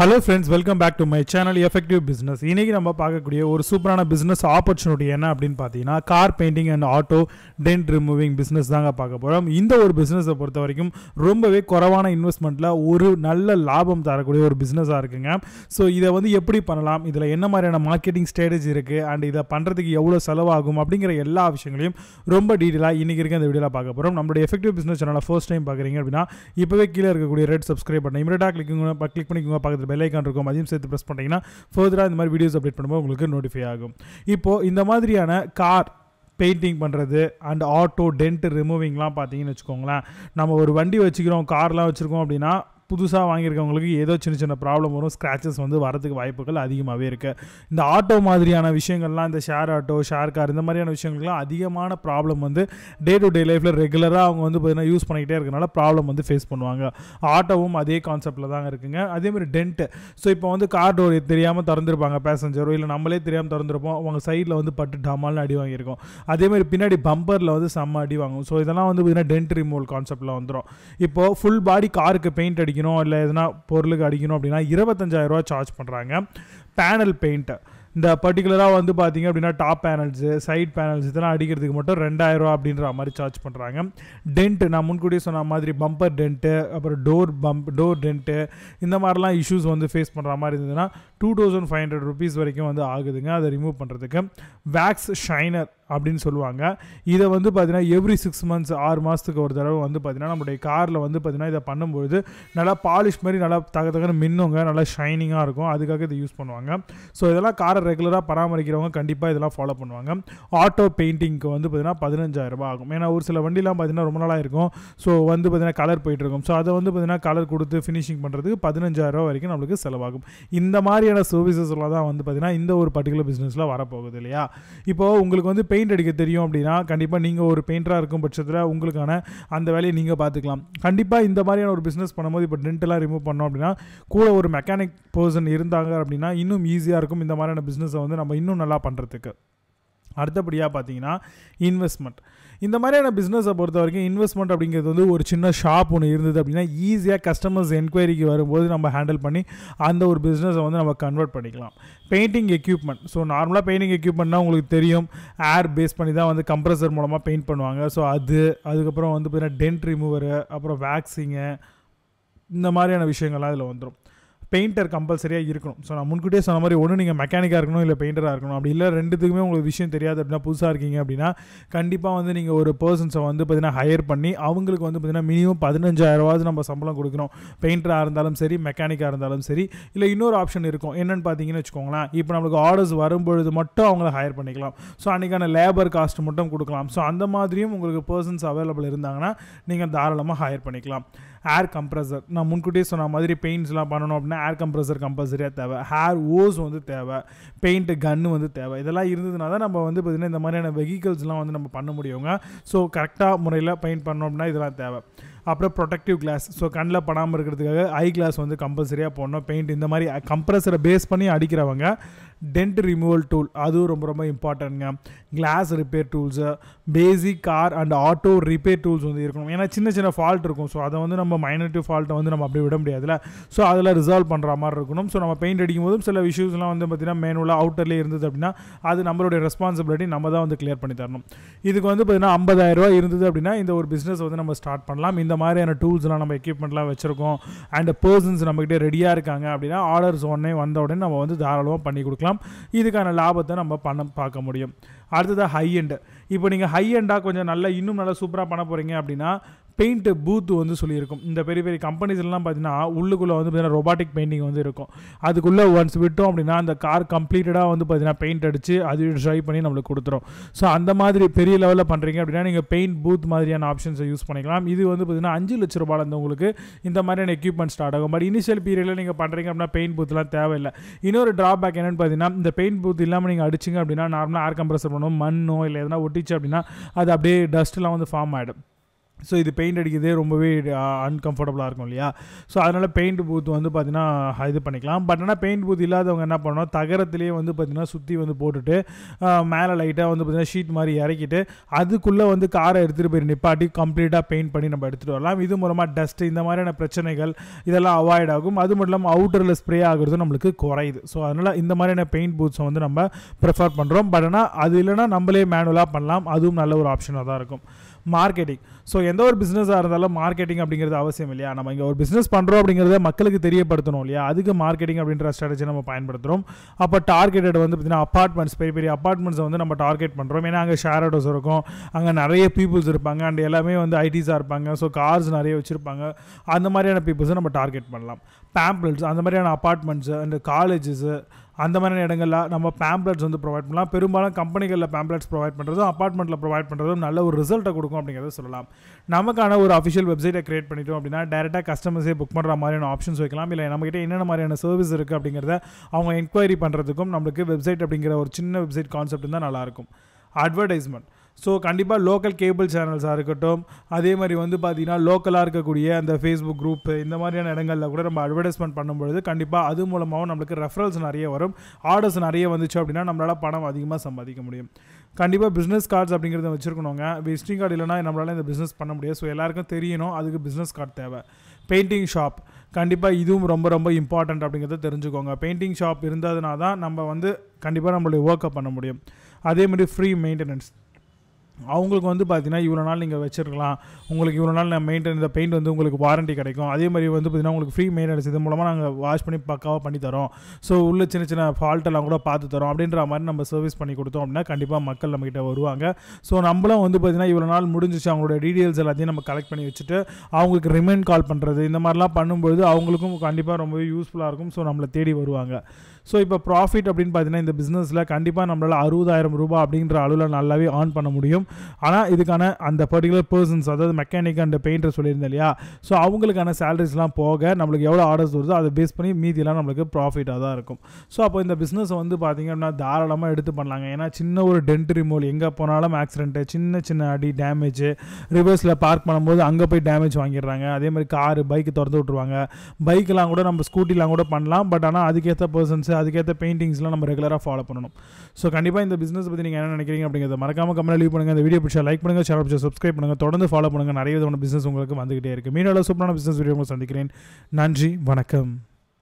hello friends welcome back to my channel effective business இன்றைக்கி நம்ம பார்க்கக்கூடிய ஒரு சூப்பரான பிஸ்னஸ் ஆப்பர்ச்சுனிட்டி என்ன அப்படின்னு பார்த்தீங்கன்னா car painting and auto dent removing business தாங்க பார்க்க போகிறோம் இந்த ஒரு பிஸ்னஸை பொறுத்த வரைக்கும் ரொம்பவே குறைவான இன்வெஸ்ட்மெண்ட்டில் ஒரு நல்ல லாபம் தரக்கூடிய ஒரு பிஸ்னஸாக இருக்குங்க ஸோ இதை வந்து எப்படி பண்ணலாம் இதில் என்ன மாதிரியான மார்க்கெட்டிங் ஸ்ட்ராட்டஜி இருக்குது அண்ட் இதை பண்ணுறதுக்கு எவ்வளோ செலவாகும் அப்படிங்கிற எல்லா விஷயங்களையும் ரொம்ப டீட்டெயிலாக இன்றைக்கி இருக்க இந்த வீடியோவில் பார்க்க போகிறோம் நம்மளுடைய எஃபெக்டிவ் பிஸ்னஸ் சேனலை ஃபர்ஸ்ட் டைம் பார்க்குறீங்க அப்படின்னா இப்போவே கீழே இருக்கக்கூடிய ரெட் சப்ஸ்கிரைப் பண்ணி இமீடியட்டாக கிளிக் கிளிக் பண்ணிக்கோங்க பக்கத்து பக்கத்தில் பெல்லைக்கான் இருக்கும் அதையும் சேர்த்து ப்ரெஸ் பண்ணிங்கன்னா ஃபர்தராக இந்த மாதிரி வீடியோஸ் அப்டேட் பண்ணும்போது உங்களுக்கு நோட்டிஃபை ஆகும் இப்போது இந்த மாதிரியான கார் பெயிண்டிங் பண்ணுறது அண்ட் ஆட்டோ டென்ட் ரிமூவிங்லாம் பார்த்தீங்கன்னு வச்சுக்கோங்களேன் நம்ம ஒரு வண்டி வச்சுக்கிறோம் கார்லாம் வச்சுருக்கோம் அப்படின்னா புதுசாக வாங்கியிருக்கவங்களுக்கு ஏதோ சின்ன சின்ன ப்ராப்ளம் வரும் ஸ்க்ராச்சஸ் வந்து வரதுக்கு வாய்ப்புகள் அதிகமாகவே இருக்குது இந்த ஆட்டோ மாதிரியான விஷயங்கள்லாம் இந்த ஷேர் ஆட்டோ ஷேர் கார் இந்த மாதிரியான விஷயங்கள்லாம் அதிகமான ப்ராப்ளம் வந்து டே டு டே லைஃப்பில் ரெகுலராக அவங்க வந்து பார்த்திங்கன்னா யூஸ் பண்ணிக்கிட்டே இருக்கனால ப்ராப்ளம் வந்து ஃபேஸ் பண்ணுவாங்க ஆட்டோவும் அதே கான்செப்டில் தாங்க இருக்குங்க அதேமாதிரி டென்ட்டு ஸோ இப்போ வந்து கார் டோர் தெரியாமல் திறந்துருப்பாங்க பேசஞ்சரோ இல்லை நம்மளே தெரியாமல் திறந்துருப்போம் அவங்க சைடில் வந்து பட்டு டமால்னு அடி வாங்கியிருக்கோம் அதேமாதிரி பின்னாடி பம்பரில் வந்து செம்ம அடி வாங்கும் ஸோ இதெல்லாம் வந்து பார்த்திங்கன்னா டென்ட் ரிமூவல் கான்செப்டில் வந்துடும் இப்போது ஃபுல் பாடி காருக்கு பெயிண்ட் அடிக்கணும் அடிக்கணும் இல்லை எதுனா பொருளுக்கு அடிக்கணும் அப்படின்னா இருபத்தஞ்சாயிரரூவா சார்ஜ் பண்ணுறாங்க பேனல் பெயிண்ட்டு இந்த பர்டிகுலராக வந்து பார்த்திங்க அப்படின்னா டாப் பேனல்ஸு சைட் பேனல்ஸ் இதெல்லாம் அடிக்கிறதுக்கு மட்டும் ரெண்டாயிரரூவா அப்படின்ற மாதிரி சார்ஜ் பண்ணுறாங்க டென்ட்டு நான் முன்கூட்டியே சொன்ன மாதிரி பம்பர் டென்ட்டு அப்புறம் டோர் பம்ப் டோர் டென்ட்டு இந்த மாதிரிலாம் இஷ்யூஸ் வந்து ஃபேஸ் பண்ணுற மாதிரி இருந்ததுன்னா two thousand five hundred rupees வரைக்கும் வந்து ஆகுதுங்க அதை ரிமூவ் பண்ணுறதுக்கு வேக்ஸ் ஷைனர் அப்படின்னு சொல்லுவாங்க இதை வந்து பார்த்தீங்கன்னா எவ்ரி சிக்ஸ் மந்த்ஸ் ஆறு மாதத்துக்கு ஒரு தடவை வந்து பார்த்தீங்கன்னா நம்மளுடைய காரில் வந்து பார்த்தீங்கன்னா இதை பண்ணும்பொழுது நல்லா பாலிஷ் மாதிரி நல்லா தக தகன மின்னுங்க நல்லா ஷைனிங்காக இருக்கும் அதுக்காக இதை யூஸ் பண்ணுவாங்க ஸோ இதெல்லாம் காரை ரெகுலராக பராமரிக்கிறவங்க கண்டிப்பாக இதெல்லாம் ஃபாலோ பண்ணுவாங்க ஆட்டோ பெயிண்டிங்க்கு வந்து பார்த்தீங்கன்னா பதினஞ்சாயிரரூபா ஆகும் ஏன்னா ஒரு சில வண்டிலாம் பார்த்தீங்கன்னா ரொம்ப நாளாக இருக்கும் ஸோ வந்து பார்த்தீங்கன்னா கலர் போயிட்டுருக்கும் ஸோ அதை வந்து பார்த்தீங்கன்னா கலர் கொடுத்து ஃபினிஷிங் பண்ணுறதுக்கு பதினஞ்சாயிரரூபா வரைக்கும் நம்மளுக்கு செலவாகும் இந்த மாதிரியான சர்வீசஸ்லாம் தான் வந்து பார்த்தீங்கன்னா இந்த ஒரு பர்டிகுலர் பிஸ்னஸில் வரப்போகுது இல்லையா இப்போது உங்களுக்கு வந்து பெயிண்ட் பெயிண்ட் அடிக்க தெரியும் அப்படின்னா கண்டிப்பாக நீங்கள் ஒரு பெயிண்டராக இருக்கும் பட்சத்தில் உங்களுக்கான அந்த வேலையை நீங்கள் பார்த்துக்கலாம் கண்டிப்பாக இந்த மாதிரியான ஒரு பிஸ்னஸ் பண்ணும்போது இப்போ டென்ட்டெல்லாம் ரிமூவ் பண்ணோம் அப்படின்னா கூட ஒரு மெக்கானிக் பர்சன் இருந்தாங்க அப்படின்னா இன்னும் ஈஸியாக இருக்கும் இந்த மாதிரியான பிஸ்னஸை வந்து நம்ம இன்னும் நல்லா பண்ணுறதுக்கு அடுத்தபடியாக பார்த்தீங்கன்னா இன்வெஸ்ட்மெண்ட் இந்த மாதிரியான பிஸ்னஸை பொறுத்த வரைக்கும் இன்வெஸ்ட்மெண்ட் அப்படிங்கிறது வந்து ஒரு சின்ன ஷாப் ஒன்று இருந்தது அப்படின்னா ஈஸியாக கஸ்டமர்ஸ் என்கொயரிக்கு வரும்போது நம்ம ஹேண்டில் பண்ணி அந்த ஒரு பிஸ்னஸை வந்து நம்ம கன்வெர்ட் பண்ணிக்கலாம் பெயிண்டிங் எக்யூப்மெண்ட் ஸோ நார்மலாக பெயிண்டிங் எக்யூப்மெண்ட்னா உங்களுக்கு தெரியும் ஏர் பேஸ் பண்ணி தான் வந்து கம்ப்ரஸர் மூலமாக பெயிண்ட் பண்ணுவாங்க ஸோ அது அதுக்கப்புறம் வந்து பார்த்தீங்கன்னா டென்ட் ரிமூவரு அப்புறம் வேக்சிங்கு இந்த மாதிரியான விஷயங்கள்லாம் இதில் வந்துடும் பெயிண்டர் கம்பல்சரியாக இருக்கணும் ஸோ நான் முன்கூட்டியே சொன்ன மாதிரி ஒன்று நீங்கள் மெக்கானிக்காக இருக்கணும் இல்லை பெயிண்டராக இருக்கணும் அப்படி இல்லை ரெண்டுத்துக்குமே உங்களுக்கு விஷயம் தெரியாது அப்படின்னா புதுசாக இருக்கீங்க அப்படின்னா கண்டிப்பாக வந்து நீங்கள் ஒரு பர்சன்ஸை வந்து பார்த்திங்கன்னா ஹையர் பண்ணி அவங்களுக்கு வந்து பார்த்தீங்கன்னா மினிமம் பதினஞ்சாயிரவாவது நம்ம சம்பளம் கொடுக்கணும் பெயிண்டராக இருந்தாலும் சரி மெக்கானிக்காக இருந்தாலும் சரி இல்லை இன்னொரு ஆப்ஷன் இருக்கும் என்னென்னு பார்த்தீங்கன்னு வச்சுக்கோங்களேன் இப்போ நம்மளுக்கு ஆர்டர்ஸ் வரும்பொழுது மட்டும் அவங்கள ஹையர் பண்ணிக்கலாம் ஸோ அன்றைக்கான லேபர் காஸ்ட் மட்டும் கொடுக்கலாம் ஸோ அந்த மாதிரியும் உங்களுக்கு பர்சன்ஸ் அவைலபிள் இருந்தாங்கன்னா நீங்கள் தாராளமாக ஹையர் பண்ணிக்கலாம் ஏர் கம்ப்ரஸர் நான் முன்கூட்டியே சொன்ன மாதிரி பெயிண்ட்ஸ்லாம் பண்ணணும் அப்படின்னா ஏர் கம்ப்ரஸர் கம்பல்சரியாக தேவை ஹேர் ஓஸ் வந்து தேவை பெயிண்ட்டு கன்று வந்து தேவை இதெல்லாம் இருந்ததுனால தான் நம்ம வந்து பார்த்திங்கன்னா இந்த மாதிரியான வெஹிக்கிள்ஸ்லாம் வந்து நம்ம பண்ண முடியுங்க ஸோ கரெக்டாக முறையில் பெயிண்ட் பண்ணோம் அப்படின்னா இதெல்லாம் தேவை அப்புறம் ப்ரொடெக்டிவ் கிளாஸ் ஸோ கண்ணில் படாமல் இருக்கிறதுக்காக ஐ கிளாஸ் வந்து கம்பல்சரியாக போடணும் பெயிண்ட் இந்த மாதிரி கம்ப்ரஸரை பேஸ் பண்ணி அடிக்கிறவங்க டென்ட் ரிமூவல் டூல் அதுவும் ரொம்ப ரொம்ப இம்பார்ட்டன்ட்ங்க glass repair tools basic car and auto repair tools வந்து இருக்கணும் ஏன்னா சின்ன சின்ன ஃபால்ட் இருக்கும் ஸோ அதை வந்து நம்ம மைனர் ஃபால்ட்டை வந்து நம்ம அப்படியே விட முடியாதுல்ல ஸோ அதில் ரிசால்வ் பண்ணுற மாதிரி இருக்கணும் ஸோ நம்ம பெயிண்ட் அடிக்கும் போதும் சில இஷ்யூஸ்லாம் வந்து பார்த்திங்கன்னா மேனுவலாக அவுட்டர்லேயே இருந்தது அப்படின்னா அது நம்மளுடைய ரெஸ்பான்சிபிலிட்டி நம்ம தான் வந்து கிளியர் பண்ணி தரணும் இதுக்கு வந்து பார்த்திங்கன்னா ஐம்பதாயிரரூவா இருந்தது அப்படின்னா இந்த ஒரு பிஸ்னஸ் வந்து நம்ம ஸ்டார்ட் பண்ணலாம் இந்த இந்த மாதிரியான டூல்ஸ்லாம் நம்ம எக்யூப்மெண்ட்லாம் வச்சுருக்கோம் அண்ட் பர்சன்ஸ் நம்மக்கிட்டே ரெடியாக இருக்காங்க அப்படின்னா ஆர்டர்ஸ் உடனே வந்த உடனே நம்ம வந்து தாராளமாக பண்ணி கொடுக்கலாம் இதுக்கான லாபத்தை நம்ம பண்ண பார்க்க முடியும் அடுத்ததாக ஹை எண்டு இப்போ நீங்கள் ஹை எண்டாக கொஞ்சம் நல்லா இன்னும் நல்லா சூப்பராக பண்ண போகிறீங்க அப்படின்னா பெயிண்ட் பூத் வந்து சொல்லியிருக்கும் இந்த பெரிய பெரிய கம்பெனிஸ்லாம் பார்த்தீங்கன்னா உள்ளுக்குள்ளே வந்து பார்த்தீங்கன்னா ரொபாட்டிக் பெயிண்டிங் வந்து இருக்கும் அதுக்குள்ளே ஒன்ஸ் விட்டோம் அப்படின்னா அந்த கார் கம்ப்ளீட்டடாக வந்து பார்த்தீங்கன்னா பெயிண்ட் அடித்து அது ட்ரை பண்ணி நம்மளுக்கு கொடுத்துரும் ஸோ அந்த மாதிரி பெரிய லெவலில் பண்ணுறீங்க அப்படின்னா நீங்கள் பெயிண்ட் பூத் மாதிரியான ஆப்ஷன்ஸை யூஸ் பண்ணிக்கலாம் இது வந்து பார்த்தீங்கன்னா அஞ்சு லட்ச ரூபாயில் வந்து உங்களுக்கு இந்த மாதிரியான எக்யூப்மெண்ட் ஸ்டார்ட் ஆகும் பட் இனிஷியல் பீரியடில் நீங்கள் பண்ணுறீங்க அப்படின்னா பெயிண்ட் பூத்லாம் தேவையில்லை இன்னொரு ட்ராபேக் என்னென்னு பார்த்தீங்கன்னா இந்த பெயிண்ட் பூத் இல்லாமல் நீங்கள் அடிச்சிங்க அப்படின்னா நார்மலாக ஏர் கம்ப்ரஸர் பண்ணணும் மண்ணோ இல்லை எதனா ஒட்டிச்சு அப்படின்னா அது அப்படியே டஸ்ட்லாம் வந்து ஃபார்ம் ஆகிடும் ஸோ இது பெயிண்ட் அடிக்கிறதே ரொம்பவே அன்கம்ஃபர்டபுளாக இருக்கும் இல்லையா ஸோ அதனால் பெயிண்ட் பூத் வந்து பார்த்திங்கன்னா இது பண்ணிக்கலாம் பட் ஆனால் பெயிண்ட் பூத் இல்லாதவங்க என்ன பண்ணணும் தகரத்துலேயே வந்து பார்த்திங்கன்னா சுற்றி வந்து போட்டுட்டு மேலே லைட்டாக வந்து பார்த்திங்கன்னா ஷீட் மாதிரி இறக்கிட்டு அதுக்குள்ளே வந்து காரை எடுத்துகிட்டு போய் நிப்பாட்டி கம்ப்ளீட்டாக பெயிண்ட் பண்ணி நம்ம எடுத்துகிட்டு வரலாம் இது மூலமாக டஸ்ட்டு இந்த மாதிரியான பிரச்சனைகள் இதெல்லாம் அவாய்ட் ஆகும் அது மட்டும் இல்லாமல் அவுட்டரில் ஸ்ப்ரே ஆகிறது நம்மளுக்கு குறையுது ஸோ அதனால் இந்த மாதிரியான பெயிண்ட் பூத்ஸை வந்து நம்ம ப்ரிஃபர் பண்ணுறோம் பட் ஆனால் அது இல்லைனா நம்மளே மேனுவலாக பண்ணலாம் அதுவும் நல்ல ஒரு ஆப்ஷனாக தான் இருக்கும் மார்க்கெட்டிங் ஸோ எந்த ஒரு பிஸ்னஸாக இருந்தாலும் மார்க்கெட்டிங் அப்படிங்கிறது அவசியம் இல்லையா நம்ம இங்கே ஒரு பிஸ்னஸ் பண்ணுறோம் அப்படிங்கிறத மக்களுக்கு தெரியப்படுத்தணும் இல்லையா அதுக்கு மார்க்கெட்டிங் அப்படின்ற ஸ்ட்ராட்டஜி நம்ம பயன்படுத்துகிறோம் அப்போ டார்கெட்டட் வந்து பார்த்திங்கன்னா அப்பார்ட்மெண்ட்ஸ் பெரிய பெரிய அப்பார்ட்மெண்ட்ஸை வந்து நம்ம டார்கெட் பண்ணுறோம் ஏன்னா அங்கே ஷேர் ஆட்டோஸ் இருக்கும் அங்கே நிறைய பீப்புள்ஸ் இருப்பாங்க அண்ட் எல்லாமே வந்து ஐடிஸாக இருப்பாங்க ஸோ கார்ஸ் நிறைய வச்சுருப்பாங்க அந்த மாதிரியான பீப்புள்ஸை நம்ம டார்கெட் பண்ணலாம் பேம்ப்ளெட்ஸ் அந்த மாதிரியான அப்பார்ட்மெண்ட்ஸு அண்ட் காலேஜஸ்ஸு அந்த மாதிரியான இடங்களில் நம்ம பேம்ப்ளெட்ஸ் வந்து ப்ரொவைட் பண்ணலாம் பெரும்பாலும் கம்பெனிகளில் பேம்ப்ளெட்ஸ் ப்ரொவைட் பண்ணுறதும் அப்பார்ட்மெண்ட்டில் ப்ரொவைட் பண்ணுறதும் நல்ல ஒரு ரிசல்ட்டை கொடுக்கும் அப்படிங்கிறத சொல்லலாம் நமக்கான ஒரு அஃபிஷியல் வெப்சைட்டை கிரியேட் பண்ணிட்டோம் அப்படின்னா டேரெக்டாக கஸ்டமர்ஸே புக் பண்ணுற மாதிரியான ஆப்ஷன்ஸ் வைக்கலாம் இல்லை நம்மகிட்ட என்னென்ன மாதிரியான சர்வீஸ் இருக்குது அப்படிங்கிறத அவங்க என்கொயரி பண்ணுறதுக்கும் நம்மளுக்கு வெப்சைட் அப்படிங்கிற ஒரு சின்ன வெப்சைட் கான்செப்ட் தான் நல்லாயிருக்கும் அட்வர்டைஸ்மெண்ட் ஸோ கண்டிப்பாக லோக்கல் கேபிள் சேனல்ஸாக இருக்கட்டும் அதே மாதிரி வந்து பார்த்திங்கன்னா லோக்கலாக இருக்கக்கூடிய அந்த ஃபேஸ்புக் குரூப் இந்த மாதிரியான இடங்களில் கூட நம்ம அட்வர்டைஸ்மெண்ட் பண்ணும்பொழுது கண்டிப்பாக அது மூலமாகவும் நம்மளுக்கு ரெஃபரல்ஸ் நிறைய வரும் ஆர்டர்ஸ் நிறைய வந்துச்சு அப்படின்னா நம்மளால் பணம் அதிகமாக சம்பாதிக்க முடியும் கண்டிப்பாக பிஸ்னஸ் கார்ட்ஸ் அப்படிங்கிறத வச்சுருக்கணுங்க விசிட்டிங் கார்டு இல்லைனா நம்மளால் இந்த பிஸ்னஸ் பண்ண முடியாது ஸோ எல்லாருக்கும் தெரியணும் அதுக்கு பிஸ்னஸ் கார்டு தேவை பெயிண்டிங் ஷாப் கண்டிப்பாக இதுவும் ரொம்ப ரொம்ப இம்பார்ட்டண்ட் அப்படிங்கிறத தெரிஞ்சுக்கோங்க பெயிண்டிங் ஷாப் இருந்ததுனால தான் நம்ம வந்து கண்டிப்பாக நம்மளுடைய ஒர்க்கை பண்ண முடியும் அதே மாதிரி ஃப்ரீ மெயின்டெனன்ஸ் அவங்களுக்கு வந்து பார்த்திங்கன்னா இவ்வளோ நாள் நீங்கள் வச்சுருக்கலாம் உங்களுக்கு இவ்வளோ நாள் நான் மெயின்டைன் இந்த பெயிண்ட் வந்து உங்களுக்கு வாரண்ட்டி கிடைக்கும் அதே மாதிரி வந்து பார்த்திங்கன்னா உங்களுக்கு ஃப்ரீ மெயின்டெனஸ் இது மூலமாக நாங்கள் வாஷ் பண்ணி பக்காவாக பண்ணி தரோம் ஸோ உள்ள சின்ன சின்ன ஃபால்ட்டெல்லாம் கூட பார்த்து தரோம் அப்படின்ற மாதிரி நம்ம சர்வீஸ் பண்ணி கொடுத்தோம் அப்படின்னா கண்டிப்பாக மக்கள் நம்மக்கிட்ட வருவாங்க ஸோ நம்மளும் வந்து பார்த்திங்கன்னா இவ்வளோ நாள் முடிஞ்சிச்சு அவங்களோட டீட்டெயில்ஸ் எல்லாத்தையும் நம்ம கலெக்ட் பண்ணி வச்சுட்டு அவங்களுக்கு ரிமைண்ட் கால் பண்ணுறது இந்த மாதிரிலாம் பண்ணும்போது அவங்களுக்கும் கண்டிப்பாக ரொம்பவே யூஸ்ஃபுல்லாக இருக்கும் ஸோ நம்மளை தேடி வருவாங்க ஸோ இப்போ ப்ராஃபிட் அப்படின்னு பார்த்தீங்கன்னா இந்த பிஸ்னஸில் கண்டிப்பாக நம்மளால் அறுபதாயிரம் ரூபாய் அப்படின்ற அளவில் நல்லாவே ஏர்ன் பண்ண முடியும் ஆனால் இதுக்கான அந்த பர்டிகுலர் பர்சன்ஸ் அதாவது மெக்கானிக் அண்ட் பெயிண்டர் சொல்லியிருந்தேன் இல்லையா ஸோ அவங்களுக்கான சேலரிஸ்லாம் போக நம்மளுக்கு எவ்வளோ ஆர்டர்ஸ் வருதோ அதை பேஸ் பண்ணி மீதியெல்லாம் நம்மளுக்கு ப்ராஃபிட்டாக தான் இருக்கும் ஸோ அப்போ இந்த பிஸ்னஸை வந்து பார்த்திங்க அப்படின்னா தாராளமாக எடுத்து பண்ணலாங்க ஏன்னா சின்ன ஒரு டென்ட் ரிமோல் எங்கே போனாலும் ஆக்சிடென்ட்டு சின்ன சின்ன அடி டேமேஜ் ரிவர்ஸில் பார்க் பண்ணும்போது அங்கே போய் டேமேஜ் வாங்கிடுறாங்க அதே மாதிரி காரு பைக் திறந்து விட்ருவாங்க பைக்கெலாம் கூட நம்ம ஸ்கூட்டிலாம் கூட பண்ணலாம் பட் ஆனால் அதுக்கேற்ற பர்சன்ஸ் அதுக்கேற்ற பெயிண்டிங்ஸ்லாம் நம்ம ரெகுலராக ஃபாலோ பண்ணணும் ஸோ கண்டிப்பாக இந்த பிஸ்னஸ் பற்றி நீங்கள் என்ன நினைக்கிறீங்க அப்படிங்கிறத மறக்காம கம்மியாக லீவ் பண்ணுங்கள் இந்த வீடியோ பிடிச்சா லைக் பண்ணுங்கள் சேனல் பிடிச்சா சப்ஸ்கிரைப் பண்ணுங்கள் தொடர்ந்து ஃபாலோ பண்ணுங்கள் நிறைய விதமான பிஸ்னஸ் உங்களுக்கு வந்துகிட்டே இருக்குது மீனால சூப்பரான பிஸ்னஸ் வீடியோ சந்திக்கிறேன் நன்றி வணக்கம்